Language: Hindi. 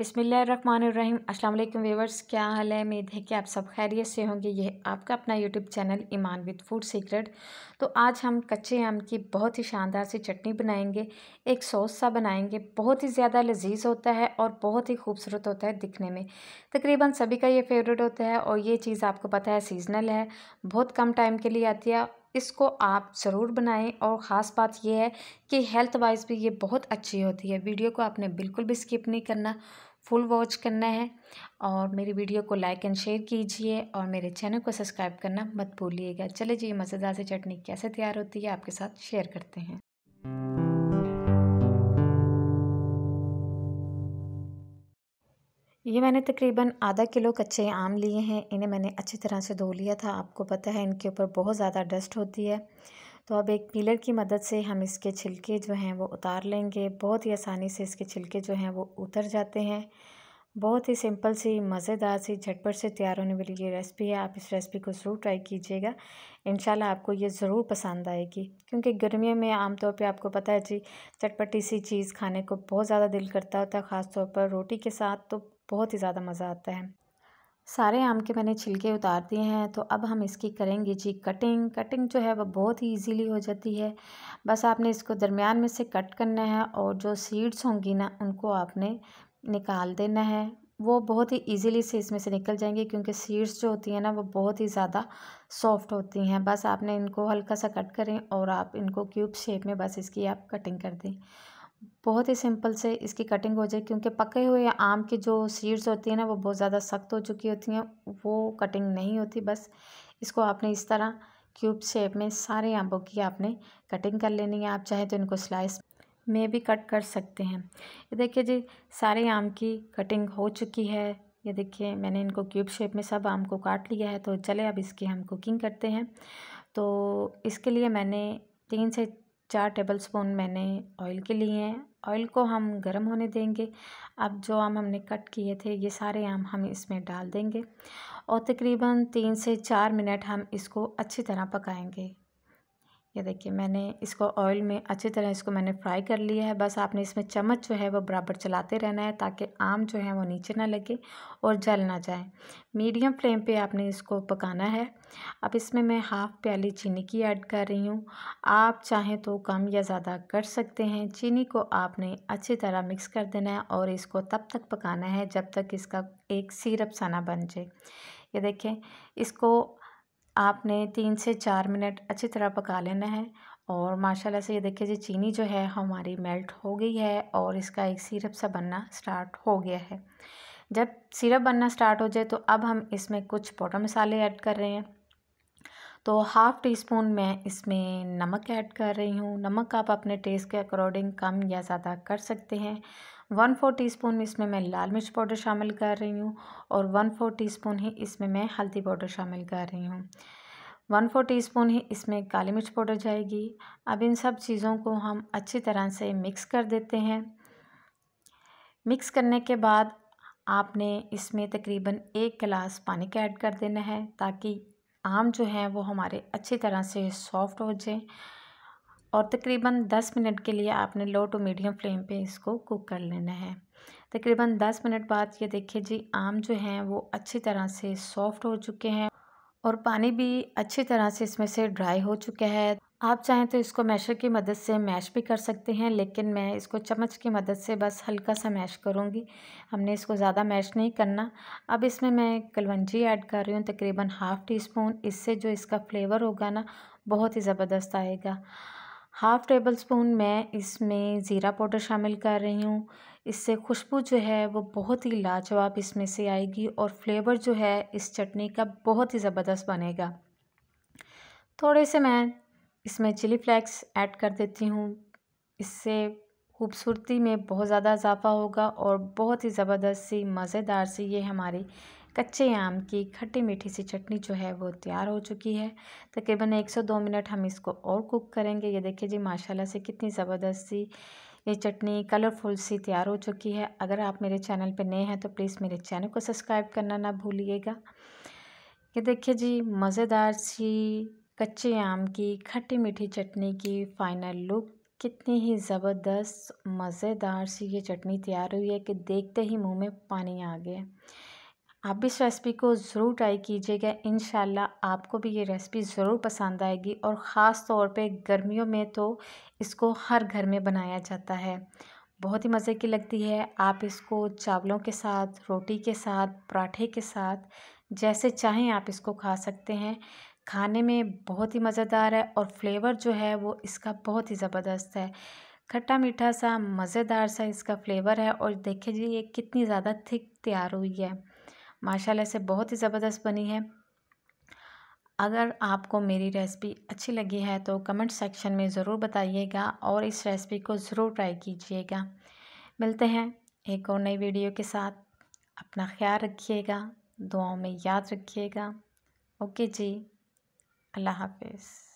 बिसमीम् अल्लाम व्यवर्स क्या हाल है उम्मीद है कि आप सब खैरियत से होंगे यह आपका अपना YouTube channel Iman with food secret तो आज हम कच्चे आम की बहुत ही शानदार सी चटनी बनाएंगे एक सॉस सा बनाएंगे बहुत ही ज़्यादा लजीज होता है और बहुत ही खूबसूरत होता है दिखने में तकरीबन सभी का ये फेवरेट होता है और ये चीज़ आपको पता है सीजनल है बहुत कम टाइम के लिए आती है इसको आप ज़रूर बनाएं और ख़ास बात यह है कि हेल्थ वाइज भी ये बहुत अच्छी होती है वीडियो को आपने बिल्कुल भी स्किप नहीं करना फुल वॉच करना है और मेरी वीडियो को लाइक एंड शेयर कीजिए और मेरे चैनल को सब्सक्राइब करना मत भूलिएगा चले जी मज़ेदार से चटनी कैसे तैयार होती है आपके साथ शेयर करते हैं ये मैंने तकरीबन आधा किलो कच्चे आम लिए हैं इन्हें मैंने अच्छी तरह से धो लिया था आपको पता है इनके ऊपर बहुत ज़्यादा डस्ट होती है तो अब एक पीलर की मदद से हम इसके छिलके जो हैं वो उतार लेंगे बहुत ही आसानी से इसके छिलके जो हैं वो उतर जाते हैं बहुत ही सिंपल सी मज़ेदार सी झटपट से तैयार होने वाली ये रेसिपी है आप इस रेसिपी को ज़रूर ट्राई कीजिएगा इन आपको ये ज़रूर पसंद आएगी क्योंकि गर्मियों में आमतौर पे आपको पता है जी चटपटी सी चीज़ खाने को बहुत ज़्यादा दिल करता होता है ख़ासतौर पर रोटी के साथ तो बहुत ही ज़्यादा मज़ा आता है सारे आम के मैंने छिलके उतार दिए हैं तो अब हम इसकी करेंगे जी कटिंग कटिंग जो है वो बहुत ही ईजीली हो जाती है बस आपने इसको दरमियान में से कट करना है और जो सीड्स होंगी ना उनको आपने निकाल देना है वो बहुत ही इजीली से इसमें से निकल जाएंगे क्योंकि सीड्स जो होती हैं ना वो बहुत ही ज़्यादा सॉफ्ट होती हैं बस आपने इनको हल्का सा कट करें और आप इनको क्यूब शेप में बस इसकी आप कटिंग कर दें बहुत ही सिंपल से इसकी कटिंग हो जाए क्योंकि पके हुए आम की जो सीड्स होती है ना वो बहुत ज़्यादा सख्त हो चुकी होती हैं वो कटिंग नहीं होती बस इसको आपने इस तरह क्यूब शेप में सारे आमों की आपने कटिंग कर लेनी है आप चाहे तो इनको स्लाइस में भी कट कर सकते हैं ये देखिए जी सारे आम की कटिंग हो चुकी है ये देखिए मैंने इनको क्यूब शेप में सब आम को काट लिया है तो चले अब इसकी हम कुकिंग करते हैं तो इसके लिए मैंने तीन से चार टेबल स्पून मैंने ऑयल के लिए हैं ऑयल को हम गर्म होने देंगे अब जो आम हमने कट किए थे ये सारे आम हम इसमें डाल देंगे और तकरीबन तीन से चार मिनट हम इसको अच्छी तरह पकाएंगे ये देखिए मैंने इसको ऑयल में अच्छी तरह इसको मैंने फ्राई कर लिया है बस आपने इसमें चम्मच जो है वो बराबर चलाते रहना है ताकि आम जो है वो नीचे ना लगे और जल ना जाए मीडियम फ्लेम पे आपने इसको पकाना है अब इसमें मैं हाफ़ प्याली चीनी की ऐड कर रही हूँ आप चाहें तो कम या ज़्यादा कर सकते हैं चीनी को आपने अच्छी तरह मिक्स कर देना है और इसको तब तक पकाना है जब तक इसका एक सीरप साना बन जाए ये देखें इसको आपने तीन से चार मिनट अच्छी तरह पका लेना है और माशाल्लाह से ये देखिए जी चीनी जो है हमारी मेल्ट हो गई है और इसका एक सिरप सा बनना स्टार्ट हो गया है जब सिरप बनना स्टार्ट हो जाए तो अब हम इसमें कुछ पाउडर मसाले ऐड कर रहे हैं तो हाफ़ टी स्पून मैं इसमें नमक ऐड कर रही हूँ नमक आप अपने टेस्ट के अकॉर्डिंग कम या ज़्यादा कर सकते हैं वन फोर टीस्पून स्पून इसमें मैं लाल मिर्च पाउडर शामिल कर रही हूँ और वन फोर टीस्पून ही इसमें मैं हल्दी पाउडर शामिल कर रही हूँ वन फोर टीस्पून ही इसमें काली मिर्च पाउडर जाएगी अब इन सब चीज़ों को हम अच्छी तरह से मिक्स कर देते हैं मिक्स करने के बाद आपने इसमें तकरीबन एक गिलास पानी का ऐड कर देना है ताकि आम जो हैं वो हमारे अच्छी तरह से सॉफ्ट हो जाए और तकरीबन 10 मिनट के लिए आपने लो टू मीडियम फ्लेम पे इसको कुक कर लेना है तकरीबन 10 मिनट बाद ये देखिए जी आम जो हैं वो अच्छी तरह से सॉफ्ट हो चुके हैं और पानी भी अच्छी तरह से इसमें से ड्राई हो चुका है आप चाहें तो इसको मैशर की मदद से मैश भी कर सकते हैं लेकिन मैं इसको चम्मच की मदद से बस हल्का सा मैश करूँगी हमने इसको ज़्यादा मैश नहीं करना अब इसमें मैं कलवंजी ऐड कर रही हूँ तकरीबन हाफ़ टी स्पून इससे जो इसका फ्लेवर होगा ना बहुत ही ज़बरदस्त आएगा हाफ़ टेबल स्पून मैं इसमें ज़ीरा पाउडर शामिल कर रही हूँ इससे खुशबू जो है वो बहुत ही लाजवाब इसमें से आएगी और फ्लेवर जो है इस चटनी का बहुत ही ज़बरदस्त बनेगा थोड़े से मैं इसमें चिली फ्लेक्स ऐड कर देती हूँ इससे खूबसूरती में बहुत ज़्यादा इजाफा होगा और बहुत ही ज़बरदस्त सी मज़ेदार सी ये हमारी कच्चे आम की खट्टी मीठी सी चटनी जो है वो तैयार हो चुकी है तकरीबन 102 मिनट हम इसको और कुक करेंगे ये देखिए जी माशाल्लाह से कितनी ज़बरदस्त सी ये चटनी कलरफुल सी तैयार हो चुकी है अगर आप मेरे चैनल पर नए हैं तो प्लीज़ मेरे चैनल को सब्सक्राइब करना ना भूलिएगा ये देखिए जी मज़ेदार सी कच्चे आम की खट्टी मीठी चटनी की फ़ाइनल लुक कितनी ही ज़बरदस्त मज़ेदार सी ये चटनी तैयार हुई है कि देखते ही मुंह में पानी आ गया आप भी इस रेसिपी को ज़रूर ट्राई कीजिएगा इन आपको भी ये रेसिपी ज़रूर पसंद आएगी और ख़ास तौर पे गर्मियों में तो इसको हर घर में बनाया जाता है बहुत ही मज़े की लगती है आप इसको चावलों के साथ रोटी के साथ पराठे के साथ जैसे चाहें आप इसको खा सकते हैं खाने में बहुत ही मज़ेदार है और फ्लेवर जो है वो इसका बहुत ही ज़बरदस्त है खट्टा मीठा सा मज़ेदार सा इसका फ्लेवर है और देखिए जी ये कितनी ज़्यादा थिक तैयार हुई है माशाल्लाह से बहुत ही ज़बरदस्त बनी है अगर आपको मेरी रेसिपी अच्छी लगी है तो कमेंट सेक्शन में ज़रूर बताइएगा और इस रेसिपी को ज़रूर ट्राई कीजिएगा मिलते हैं एक और नई वीडियो के साथ अपना ख्याल रखिएगा दुआओं में याद रखिएगा ओके जी अल्लाह हाफिज़